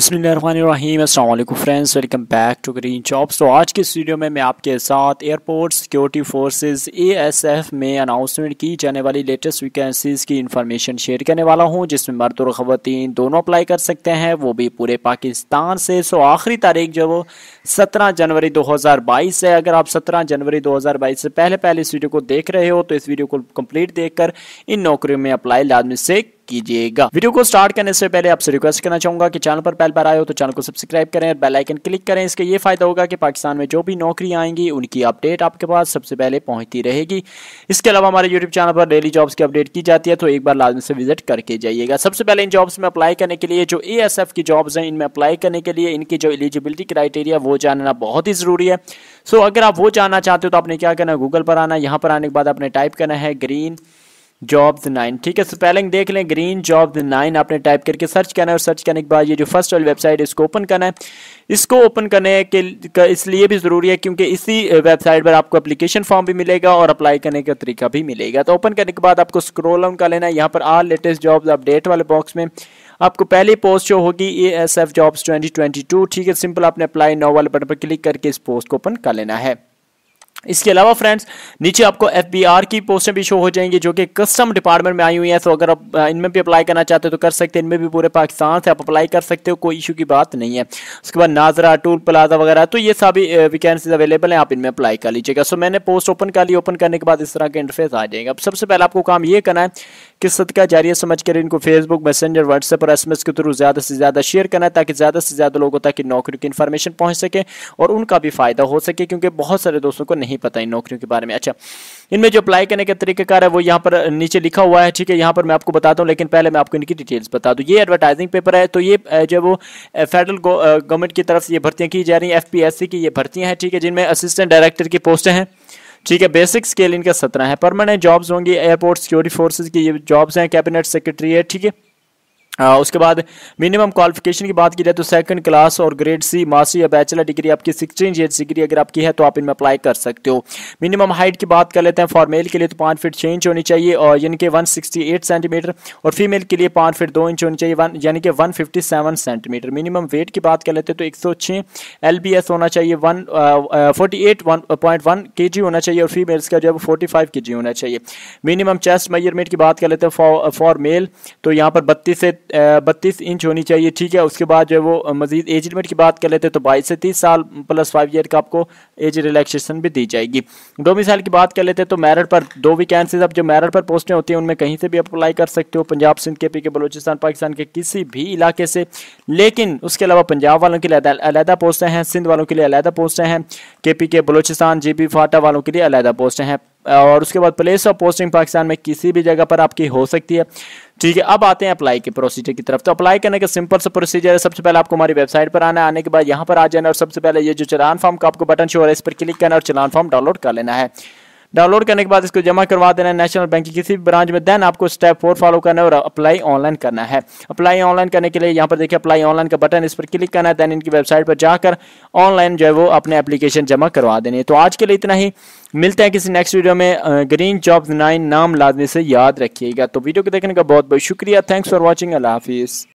बसमीम friends welcome back to green jobs तो आज के स्टूडियो में मैं आपके साथ एयरपोर्ट सिक्योरिटी फोर्सेस एएसएफ में अनाउंसमेंट की जाने वाली लेटेस्ट वैकेंसीज़ की इन्फॉर्मेशन शेयर करने वाला हूं जिसमें मर्द और ख़वान दोनों अप्लाई कर सकते हैं वो भी पूरे पाकिस्तान से सो आखिरी तारीख जो वो सत्रह जनवरी दो है अगर आप सत्रह जनवरी दो से पहले पहले इस वीडियो को देख रहे हो तो इस वीडियो को कम्प्लीट देख इन नौकरियों में अप्लाई लादमी से कीजिएगा वीडियो को स्टार्ट करने से पहले आपसे रिक्वेस्ट करना चाहूंगा कि चैनल पर पहल पर आए हो तो चैनल को सब्सक्राइब करें और बेलाइकन क्लिक करें इसका ये फायदा होगा कि पाकिस्तान में जो भी नौकरी आएंगी उनकी अपडेट आपके पास सबसे पहले पहुंचती रहेगी इसके अलावा हमारे यूट्यूब चैनल पर डेली जॉब्स की अपडेट की जाती है तो एक बार लाजमी से विजिट करके जाइएगा सबसे पहले इन जॉब्स में अप्लाई करने के लिए जो ए की जॉब्स हैं इनमें अप्लाई करने के लिए इनकी जो एलिजिबिलिटी क्राइटेरिया वो जानना बहुत ही ज़रूरी है सो अगर आप वो जानना चाहते हो तो आपने क्या करना है गूगल पर आना यहाँ पर आने के बाद आपने टाइप करना है ग्रीन जॉब्स नाइन ठीक है स्पेलिंग देख लें ग्रीन जॉब्स नाइन आपने टाइप करके सर्च करना है और सर्च करने के बाद ये जो फर्स्ट वाली वेबसाइट इसको ओपन करना है इसको ओपन करने के इसलिए भी ज़रूरी है क्योंकि इसी वेबसाइट पर आपको एप्लीकेशन फॉर्म भी मिलेगा और अप्लाई करने का तरीका भी मिलेगा तो ओपन करने के बाद आपको स्क्रोल ऑन कर लेना है यहाँ पर आर लेटेस्ट जॉब्स अपडेट वाले बॉक्स में आपको पहली पोस्ट जो होगी A S F jobs twenty twenty two ठीक है सिंपल आपने अप्लाई नो वाले बटन पर क्लिक करके इस पोस्ट को ओपन कर लेना है इसके अलावा फ्रेंड्स नीचे आपको एफ की पोस्टें भी शो हो जाएंगी जो कि कस्टम डिपार्टमेंट में आई हुई हैं तो अगर आप इनमें भी अप्लाई करना चाहते हो तो कर सकते हैं इनमें भी पूरे पाकिस्तान से आप अप्लाई कर सकते हो कोई इशू की बात नहीं है उसके बाद नाजरा टूल प्लाजा वगैरह तो ये सभी वैकेंसीज अवेलेबल हैं आप इनमें अप्लाई कर लीजिएगा सो मैंने पोस्ट ओपन कर ली ओपन करने के बाद इस तरह का इंटरफेस आ जाएगा अब सबसे पहले आपको काम ये करना है कि सदका जारी समझ कर इनको फेसबुक मैसेंजर व्हाट्सएप और एस के थ्रू ज़्यादा से ज़्यादा शेयर करना है ताकि ज़्यादा से ज़्यादा लोगों तक नौकरी की इन्फॉर्मेशन पहुँच सके और उनका भी फ़ायदा हो सके क्योंकि बहुत सारे दोस्तों को नहीं नहीं पता इन नौकरियों के बारे में अच्छा इनमें जो अप्लाई करने का तरीकाकार है वो यहाँ पर नीचे लिखा हुआ है ठीक है यहाँ पर मैं आपको बताता हूँ लेकिन पहले मैं आपको इनकी डिटेल्स बता दूँ ये एडवर्टाइजिंग पेपर है तो ये जो वो फेडरल गवर्नमेंट की तरफ से ये भर्तियाँ की जा रही हैं एफ की ये भर्तियाँ हैं ठीक है जिनमें असिस्टेंट डायरेक्टर की पोस्ट हैं ठीक है बेसिक स्केल इनका सत्रह है परमानेंट जॉब्स होंगी एयरपोर्ट सिक्योरिटी फोर्सेज की ये जॉब्स हैं कैबिनेट सेक्रेटरी है ठीक है आ, हाँ, उसके बाद मिनिमम क्वालिफिकेशन की बात की जाए तो सेकंड क्लास और ग्रेड सी मास्टर या बैचलर डिग्री आपकी सिक्सटीन ईयर्स डिग्री अगर आपकी है तो आप इनमें अप्लाई कर सकते हो मिनिमम हाइट की बात कर लेते हैं फॉर मेल के लिए तो पाँच फीट छः इंच होनी चाहिए और यानी कि वन सेंटीमीटर और फीमेल के लिए पाँच फीट दो इंच होनी चाहिए वन यानी कि वन सेंटीमीटर मिनिमम वेट की बात कर लेते हैं तो एक सौ होना चाहिए वन फोर्टी एट होना चाहिए और फीमेल्स का जो है वो फोर्टी फाइव होना चाहिए मिनिमम चेस्ट मेजरमेंट की बात कर लेते हैं फॉर मेल तो यहाँ पर बत्तीस से बत्तीस इंच होनी चाहिए ठीक है उसके बाद जो है वो मजीद एज लिमिट की बात कर लेते हैं तो बाईस से तीस साल प्लस फाइव ईयर का आपको एज रिलैक्सेशन भी दी जाएगी डोमिसाइल की बात कर लेते हैं तो मेरठ पर दो वैकेंसीज अब जो मेरठ पर पोस्टें होती हैं उनमें कहीं से भी आप अप्लाई कर सकते हो पंजाब सिंध के पी के बलोचिस्तान पाकिस्तान के किसी भी इलाके से लेकिन उसके अलावा पंजाब वालों के लिए अलहदा पोस्टें हैं सिंध वालों के लिए अलहदा पोस्टें हैं के पी के बलोचिस्तान जी फाटा वालों के लिए अलहदा पोस्टें हैं और उसके बाद प्लेस ऑफ पोस्टिंग पाकिस्तान में किसी भी जगह पर आपकी हो सकती है ठीक है अब आते हैं अप्लाई के प्रोसीजर की तरफ तो अप्लाई करने का सिंपल सा प्रोसीजर है सबसे पहले आपको हमारी वेबसाइट पर आना है आने के बाद यहाँ पर आ जाना और सबसे पहले ये जो चलान फॉर्म का आपको बटन शो है इस पर क्लिक करना और चलान फॉर्म डाउनलोड कर लेना है डाउनलोड करने के बाद इसको जमा करवा देना है नेशनल बैंक की किसी भी ब्रांच में देन आपको स्टेप फोर फॉलो करना है और अप्लाई ऑनलाइन करना है अप्लाई ऑनलाइन करने के लिए यहाँ पर देखिए अप्लाई ऑनलाइन का बटन इस पर क्लिक करना है देन इनकी वेबसाइट पर जाकर ऑनलाइन जो है वो अपने एप्लीकेशन जमा करवा देने तो आज के लिए इतना ही मिलते हैं किसी नेक्स्ट वीडियो में ग्रीन जॉब नाइन नाम लादने से याद रखिएगा तो वीडियो को देखने का बहुत बहुत शुक्रिया थैंक्स फॉर वॉचिंग अल्लाह हाफिज़